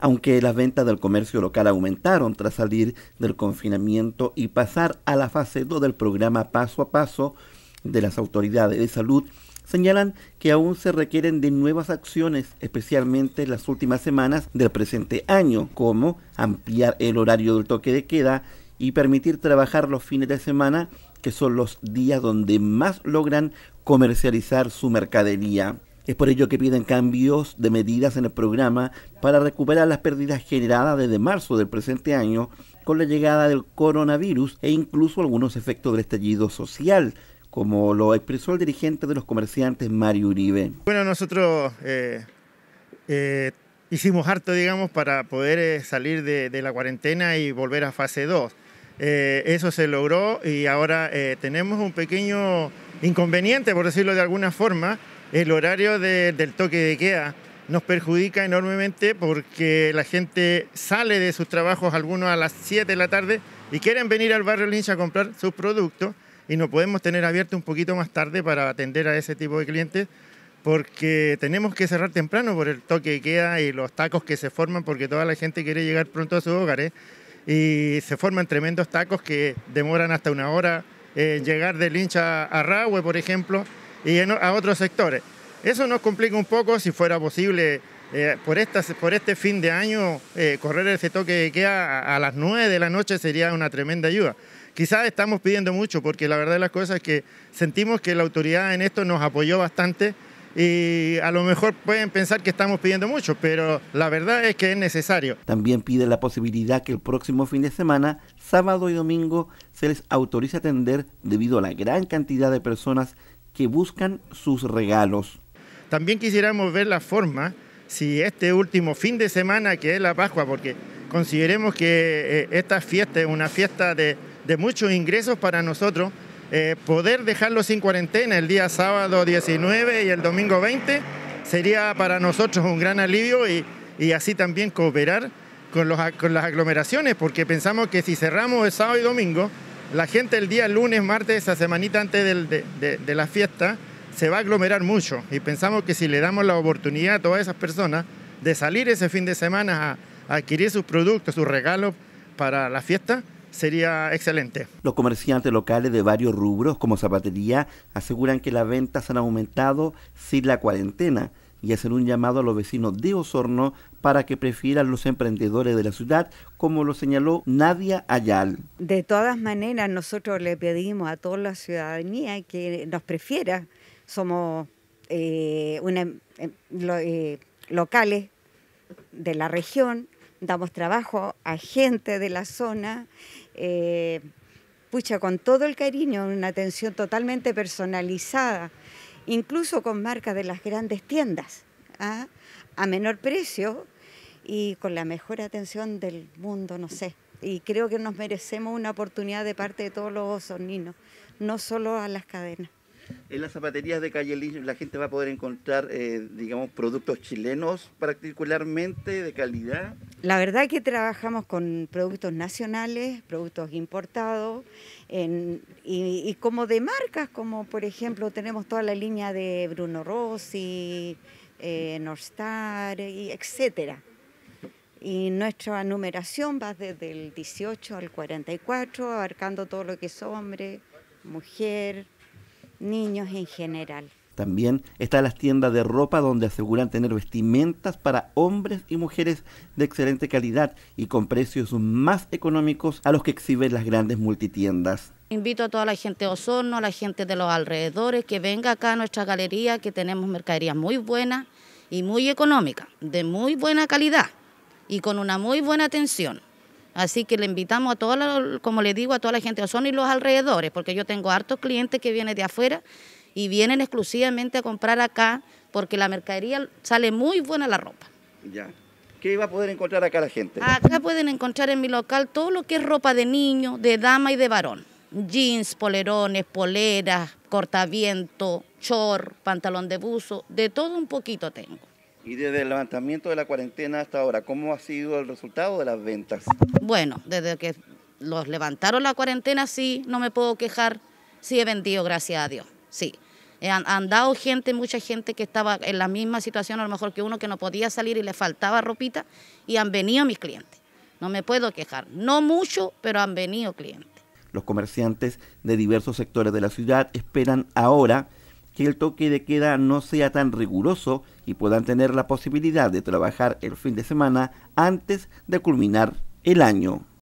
aunque las ventas del comercio local aumentaron tras salir del confinamiento y pasar a la fase 2 del programa paso a paso de las autoridades de salud, señalan que aún se requieren de nuevas acciones, especialmente en las últimas semanas del presente año, como ampliar el horario del toque de queda y permitir trabajar los fines de semana, que son los días donde más logran comercializar su mercadería. Es por ello que piden cambios de medidas en el programa para recuperar las pérdidas generadas desde marzo del presente año con la llegada del coronavirus e incluso algunos efectos del estallido social como lo expresó el dirigente de los comerciantes Mario Uribe. Bueno, nosotros eh, eh, hicimos harto, digamos, para poder eh, salir de, de, la cuarentena y volver a fase 2. eso se logró y ahora tenemos un pequeño inconveniente, por decirlo de alguna forma, el horario del toque de queda nos perjudica enormemente porque la gente sale de sus trabajos, algunos a las 7 de la tarde, y quieren venir al barrio Lincha a comprar sus productos y no podemos tener abierto un poquito más tarde para atender a ese tipo de clientes porque tenemos que cerrar temprano por el toque de queda y los tacos que se forman porque toda la gente quiere llegar pronto a sus hogares y se forman tremendos tacos que demoran hasta una hora en eh, llegar de Lincha a, a Rahue, por ejemplo, y a otros sectores. Eso nos complica un poco si fuera posible eh, por, esta, por este fin de año eh, correr ese toque de queda a, las 9 de la noche sería una tremenda ayuda. Quizás estamos pidiendo mucho porque la verdad de las cosas es que sentimos que la autoridad en esto nos apoyó bastante y a lo mejor pueden pensar que estamos pidiendo mucho, pero la verdad es que es necesario. También pide la posibilidad que el próximo fin de semana, sábado y domingo, se les autorice atender debido a la gran cantidad de personas que buscan sus regalos. También quisiéramos ver la forma, si este último fin de semana que es la Pascua, porque consideremos que eh, esta fiesta es una fiesta de, muchos ingresos para nosotros, eh, poder dejarlo sin cuarentena el día sábado 19 y el domingo 20 sería para nosotros un gran alivio y, así también cooperar con las aglomeraciones, porque pensamos que si cerramos el sábado y domingo, la gente el día lunes, martes, esa semanita antes de, la fiesta, se va a aglomerar mucho y pensamos que si le damos la oportunidad a todas esas personas de salir ese fin de semana a adquirir sus productos, sus regalos para la fiesta, sería excelente. Los comerciantes locales de varios rubros, como zapatería, aseguran que las ventas han aumentado sin la cuarentena y hacer un llamado a los vecinos de Osorno para que prefieran los emprendedores de la ciudad, como lo señaló Nadia Ayal. De todas maneras, nosotros le pedimos a toda la ciudadanía que nos prefiera. Somos eh, em, eh, locales de la región, damos trabajo a gente de la zona, eh, pucha, con todo el cariño, una atención totalmente personalizada incluso con marcas de las grandes tiendas, ¿ah? a menor precio y con la mejor atención del mundo, no sé. Y creo que nos merecemos una oportunidad de parte de todos los ninos, no solo a las cadenas. En las zapaterías de Calle Lillo la gente va a poder encontrar, eh, digamos, productos chilenos particularmente de calidad. La verdad que trabajamos con productos nacionales, productos importados, y, como de marcas, como por ejemplo tenemos toda la línea de Bruno Rossi, eh, Star, y etcétera. Y nuestra numeración va desde el 18 al 44, abarcando todo lo que es hombre, mujer, niños en general. También están las tiendas de ropa donde aseguran tener vestimentas para hombres y mujeres de excelente calidad y con precios más económicos a los que exhiben las grandes multitiendas. Invito a toda la gente de Osorno, a la gente de los alrededores, que venga acá a nuestra galería, que tenemos mercadería muy buena y muy económica, de muy buena calidad y con una muy buena atención. Así que le invitamos a toda, la, como le digo, a toda la gente de Osorno y los alrededores, porque yo tengo hartos clientes que vienen de afuera y vienen exclusivamente a comprar acá porque la mercadería sale muy buena la ropa. Ya. ¿Qué iba a poder encontrar acá la gente? Acá pueden encontrar en mi local todo lo que es ropa de niño, de dama y de varón. Jeans, polerones, poleras, cortaviento, chor, pantalón de buzo, de todo un poquito tengo. Y desde el levantamiento de la cuarentena hasta ahora, ¿cómo ha sido el resultado de las ventas? Bueno, desde que los levantaron la cuarentena, sí, no me puedo quejar, sí he vendido, gracias a Dios, sí. Eh, han, dado gente, mucha gente que estaba en la misma situación, a lo mejor que uno que no podía salir y le faltaba ropita, y han venido mis clientes. No me puedo quejar, no mucho, pero han venido clientes. Los comerciantes de diversos sectores de la ciudad esperan ahora que el toque de queda no sea tan riguroso y puedan tener la posibilidad de trabajar el fin de semana antes de culminar el año.